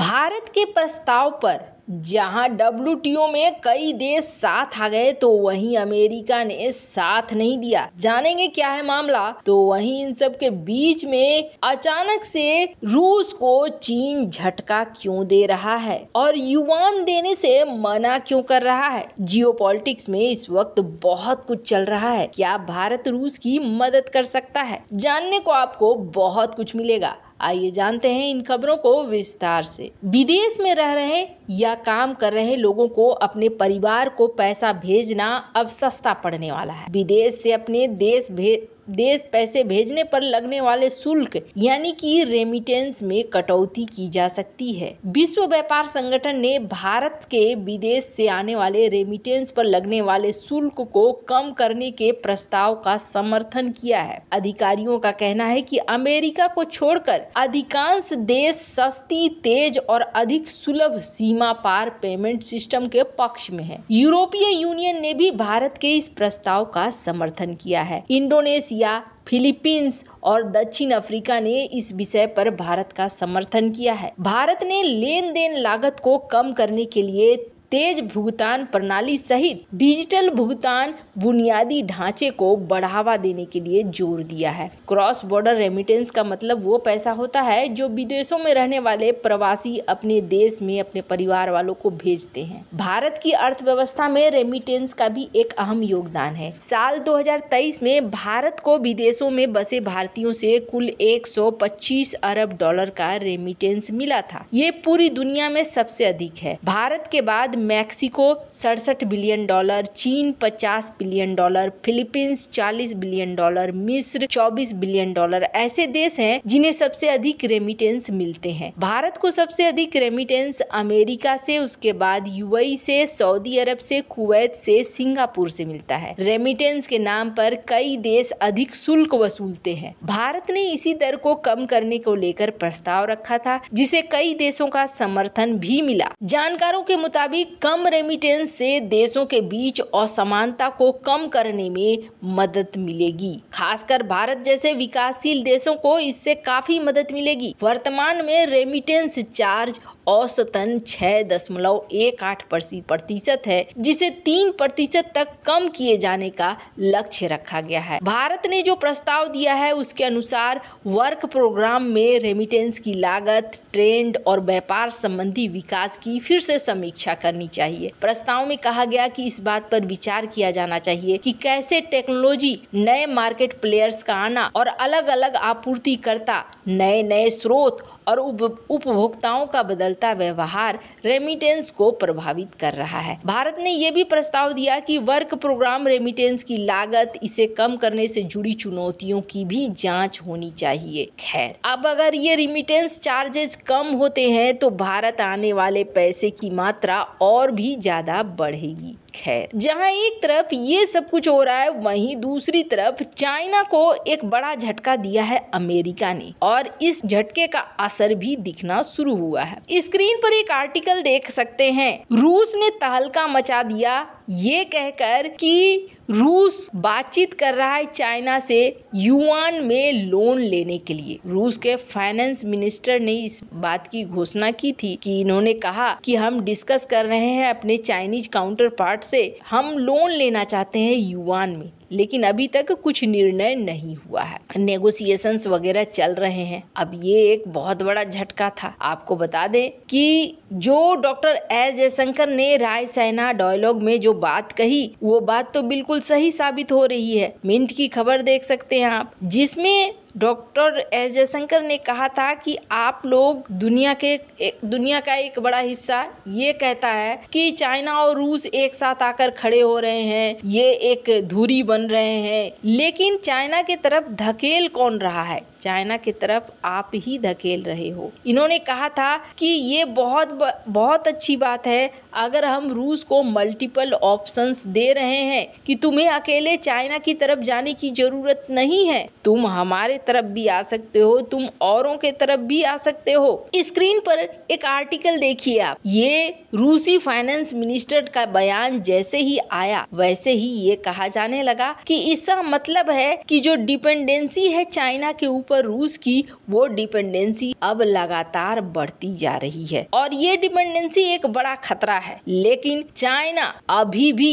भारत के प्रस्ताव पर जहां डब्ल्यू में कई देश साथ आ गए तो वहीं अमेरिका ने साथ नहीं दिया जानेंगे क्या है मामला तो वहीं इन सब के बीच में अचानक से रूस को चीन झटका क्यों दे रहा है और युवान देने से मना क्यों कर रहा है जियो में इस वक्त बहुत कुछ चल रहा है क्या भारत रूस की मदद कर सकता है जानने को आपको बहुत कुछ मिलेगा आइए जानते हैं इन खबरों को विस्तार से विदेश में रह रहे या काम कर रहे लोगों को अपने परिवार को पैसा भेजना अब सस्ता पड़ने वाला है विदेश से अपने देश भेज देश पैसे भेजने पर लगने वाले शुल्क यानी कि रेमिटेंस में कटौती की जा सकती है विश्व व्यापार संगठन ने भारत के विदेश से आने वाले रेमिटेंस पर लगने वाले शुल्क को कम करने के प्रस्ताव का समर्थन किया है अधिकारियों का कहना है कि अमेरिका को छोड़कर अधिकांश देश सस्ती तेज और अधिक सुलभ सीमा पार पेमेंट सिस्टम के पक्ष में है यूरोपीय यूनियन ने भी भारत के इस प्रस्ताव का समर्थन किया है इंडोनेशिया मलेशिया फिलीपींस और दक्षिण अफ्रीका ने इस विषय पर भारत का समर्थन किया है भारत ने लेन देन लागत को कम करने के लिए तेज भुगतान प्रणाली सहित डिजिटल भुगतान बुनियादी ढांचे को बढ़ावा देने के लिए जोर दिया है क्रॉस बॉर्डर रेमिटेंस का मतलब वो पैसा होता है जो विदेशों में रहने वाले प्रवासी अपने देश में अपने परिवार वालों को भेजते हैं भारत की अर्थव्यवस्था में रेमिटेंस का भी एक अहम योगदान है साल 2023 में भारत को विदेशों में बसे भारतीयों से कुल 125 अरब डॉलर का रेमिटेंस मिला था ये पूरी दुनिया में सबसे अधिक है भारत के बाद मैक्सिको सड़सठ बिलियन डॉलर चीन पचास बिलियन डॉलर फिलीपींस चालीस बिलियन डॉलर मिस्र चौबीस बिलियन डॉलर ऐसे देश हैं जिन्हें सबसे अधिक रेमिटेंस मिलते हैं भारत को सबसे अधिक रेमिटेंस अमेरिका से उसके बाद यूएई e से सऊदी अरब से कुवैत से सिंगापुर से मिलता है रेमिटेंस के नाम पर कई देश अधिक शुल्क वसूलते हैं भारत ने इसी दर को कम करने को लेकर प्रस्ताव रखा था जिसे कई देशों का समर्थन भी मिला जानकारों के मुताबिक ही कम रेमिटेंस से देशों के बीच असमानता को कम करने में मदद मिलेगी खासकर भारत जैसे विकासशील देशों को इससे काफी मदद मिलेगी वर्तमान में रेमिटेंस चार्ज औसतन छह दशमलव एक आठ प्रतिशत है जिसे तीन प्रतिशत तक कम किए जाने का लक्ष्य रखा गया है भारत ने जो प्रस्ताव दिया है उसके अनुसार वर्क प्रोग्राम में रेमिटेंस की लागत ट्रेंड और व्यापार संबंधी विकास की फिर से समीक्षा करनी चाहिए प्रस्ताव में कहा गया कि इस बात पर विचार किया जाना चाहिए कि कैसे टेक्नोलॉजी नए मार्केट प्लेयर्स का आना और अलग अलग आपूर्तिकर्ता नए नए स्रोत और उपभोक्ताओं का बदलता व्यवहार रेमिटेंस को प्रभावित कर रहा है भारत ने यह भी प्रस्ताव दिया कि वर्क प्रोग्राम रेमिटेंस की लागत इसे कम करने से जुड़ी चुनौतियों की भी जांच होनी चाहिए खैर अब अगर ये रिमिटेंस चार्जेस कम होते हैं तो भारत आने वाले पैसे की मात्रा और भी ज्यादा बढ़ेगी है जहां एक तरफ ये सब कुछ हो रहा है वहीं दूसरी तरफ चाइना को एक बड़ा झटका दिया है अमेरिका ने और इस झटके का असर भी दिखना शुरू हुआ है स्क्रीन पर एक आर्टिकल देख सकते हैं रूस ने तहलका मचा दिया ये कहकर कि रूस बातचीत कर रहा है चाइना से युआन में लोन लेने के लिए रूस के फाइनेंस मिनिस्टर ने इस बात की घोषणा की थी कि इन्होंने कहा कि हम डिस्कस कर रहे हैं अपने चाइनीज काउंटर पार्ट से हम लोन लेना चाहते हैं युआन में लेकिन अभी तक कुछ निर्णय नहीं हुआ है नेगोशिएशंस वगैरह चल रहे हैं अब ये एक बहुत बड़ा झटका था आपको बता दें कि जो डॉक्टर एस जयशंकर ने राय सेना डायलॉग में जो बात कही वो बात तो बिल्कुल सही साबित हो रही है मिंट की खबर देख सकते हैं आप जिसमें डॉक्टर एस जयशंकर ने कहा था कि आप लोग दुनिया के दुनिया का एक बड़ा हिस्सा ये कहता है कि चाइना और रूस एक साथ आकर खड़े हो रहे हैं ये एक धूरी बन रहे हैं लेकिन चाइना की तरफ धकेल कौन रहा है चाइना की तरफ आप ही धकेल रहे हो इन्होंने कहा था कि ये बहुत बहुत अच्छी बात है अगर हम रूस को मल्टीपल ऑप्शंस दे रहे हैं कि तुम्हें अकेले चाइना की तरफ जाने की जरूरत नहीं है तुम हमारे तरफ भी आ सकते हो तुम औरों के तरफ भी आ सकते हो स्क्रीन पर एक आर्टिकल देखिए आप ये रूसी फाइनेंस मिनिस्टर का बयान जैसे ही आया वैसे ही ये कहा जाने लगा कि इसका मतलब है कि जो डिपेंडेंसी है चाइना के ऊपर पर रूस की वो डिपेंडेंसी अब लगातार बढ़ती जा रही है और ये डिपेंडेंसी एक बड़ा खतरा है लेकिन चाइना अभी भी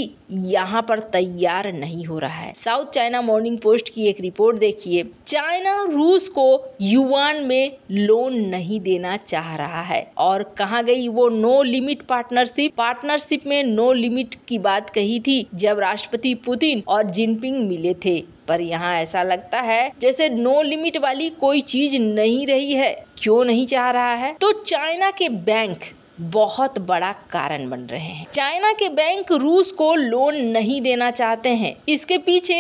यहाँ पर तैयार नहीं हो रहा है साउथ चाइना मॉर्निंग पोस्ट की एक रिपोर्ट देखिए चाइना रूस को युवान में लोन नहीं देना चाह रहा है और कहा गई वो नो लिमिट पार्टनरशिप पार्टनरशिप में नो लिमिट की बात कही थी जब राष्ट्रपति पुतिन और जिनपिंग मिले थे पर यहाँ ऐसा लगता है जैसे नो लिमिट वाली कोई चीज नहीं रही है क्यों नहीं चाह रहा है तो चाइना के बैंक बहुत बड़ा कारण बन रहे हैं चाइना के बैंक रूस को लोन नहीं देना चाहते हैं इसके पीछे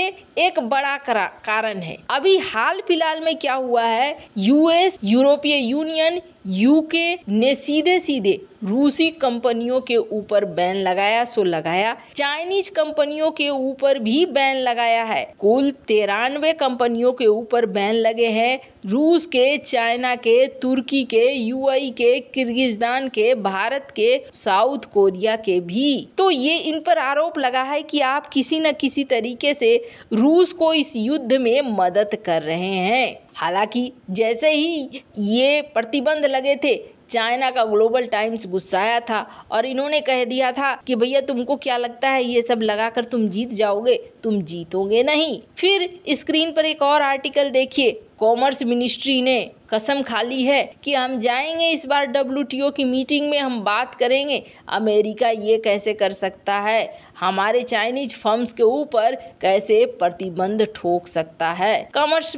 एक बड़ा कारण है अभी हाल फिलहाल में क्या हुआ है यूएस यूरोपीय यूनियन यूके ने सीधे सीधे रूसी कंपनियों के ऊपर बैन लगाया सो लगाया चाइनीज कंपनियों के ऊपर भी बैन लगाया है कुल तिरानवे कंपनियों के ऊपर बैन लगे हैं रूस के चाइना के तुर्की के यूएई के किर्गिस्तान के भारत के साउथ कोरिया के भी तो ये इन पर आरोप लगा है कि आप किसी न किसी तरीके से रूस को इस युद्ध में मदद कर रहे हैं हालांकि जैसे ही ये प्रतिबंध लगे थे चाइना का ग्लोबल टाइम्स गुस्साया था और इन्होंने कह दिया था कि भैया तुमको क्या लगता है ये सब लगाकर तुम जीत जाओगे तुम जीतोगे नहीं फिर स्क्रीन पर एक और आर्टिकल देखिए कॉमर्स मिनिस्ट्री ने कसम खाली है कि हम जाएंगे इस बार डब्ल्यू की मीटिंग में हम बात करेंगे अमेरिका ये कैसे कर सकता है हमारे चाइनीज फर्म्स के ऊपर कैसे प्रतिबंध ठोक सकता है कॉमर्स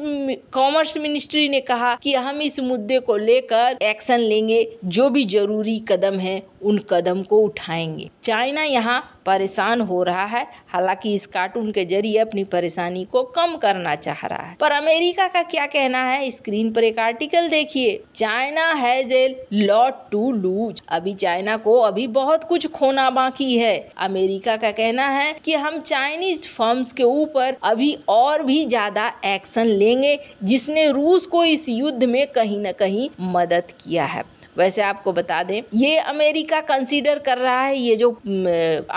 कॉमर्स मिनिस्ट्री ने कहा कि हम इस मुद्दे को लेकर एक्शन लेंगे जो भी जरूरी कदम है उन कदम को उठाएंगे चाइना यहाँ परेशान हो रहा है हालांकि इस कार्टून के जरिए अपनी परेशानी को कम करना चाह रहा है पर अमेरिका का क्या कहना है स्क्रीन पर एक आर्टिकल देखिए China has a lot to lose अभी चाइना को अभी बहुत कुछ खोना बाकी है अमेरिका का कहना है कि हम चाइनीज फर्म्स के ऊपर अभी और भी ज्यादा एक्शन लेंगे जिसने रूस को इस युद्ध में कहीं न कहीं मदद किया है वैसे आपको बता दें ये अमेरिका कंसीडर कर रहा है ये जो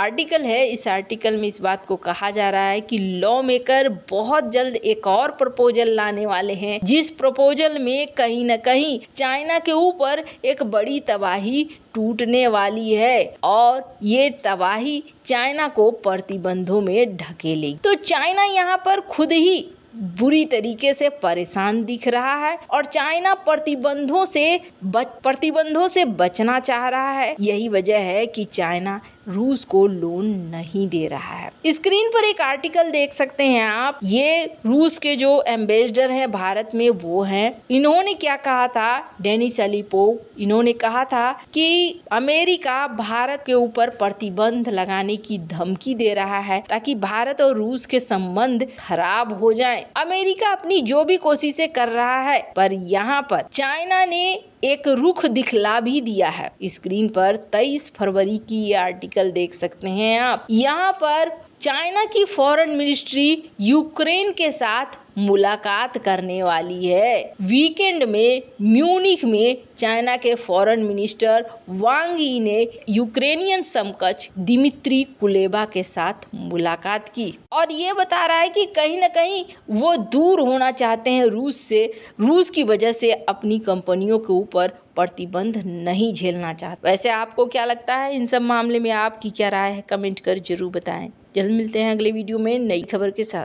आर्टिकल है इस आर्टिकल में इस बात को कहा जा रहा है कि लॉ मेकर बहुत जल्द एक और प्रपोजल लाने वाले हैं जिस प्रपोजल में कहीं ना कहीं चाइना के ऊपर एक बड़ी तबाही टूटने वाली है और ये तबाही चाइना को प्रतिबंधों में ढकेलेगी तो चाइना यहाँ पर खुद ही बुरी तरीके से परेशान दिख रहा है और चाइना प्रतिबंधों से बच प्रतिबंधों से बचना चाह रहा है यही वजह है कि चाइना रूस को लोन नहीं दे रहा है स्क्रीन पर एक आर्टिकल देख सकते हैं आप ये रूस के जो एम्बेसडर हैं भारत में वो हैं इन्होंने क्या कहा था डेनिस अलीपो इन्होंने कहा था कि अमेरिका भारत के ऊपर प्रतिबंध लगाने की धमकी दे रहा है ताकि भारत और रूस के संबंध खराब हो जाएं अमेरिका अपनी जो भी कोशिशें कर रहा है पर यहाँ पर चाइना ने एक रुख दिखला भी दिया है स्क्रीन पर 23 फरवरी की ये आर्टिकल देख सकते हैं आप यहाँ पर चाइना की फॉरेन मिनिस्ट्री यूक्रेन के साथ मुलाकात करने वाली है वीकेंड में म्यूनिख में चाइना के फॉरेन मिनिस्टर वांग यी ने यूक्रेनियन समकक्ष दिमित्री कुलेबा के साथ मुलाकात की और ये बता रहा है कि कहीं ना कहीं वो दूर होना चाहते हैं रूस से रूस की वजह से अपनी कंपनियों के ऊपर प्रतिबंध नहीं झेलना चाहते वैसे आपको क्या लगता है इन सब मामले में आपकी क्या राय है कमेंट कर जरूर बताएं जल्द मिलते हैं अगले वीडियो में नई खबर के साथ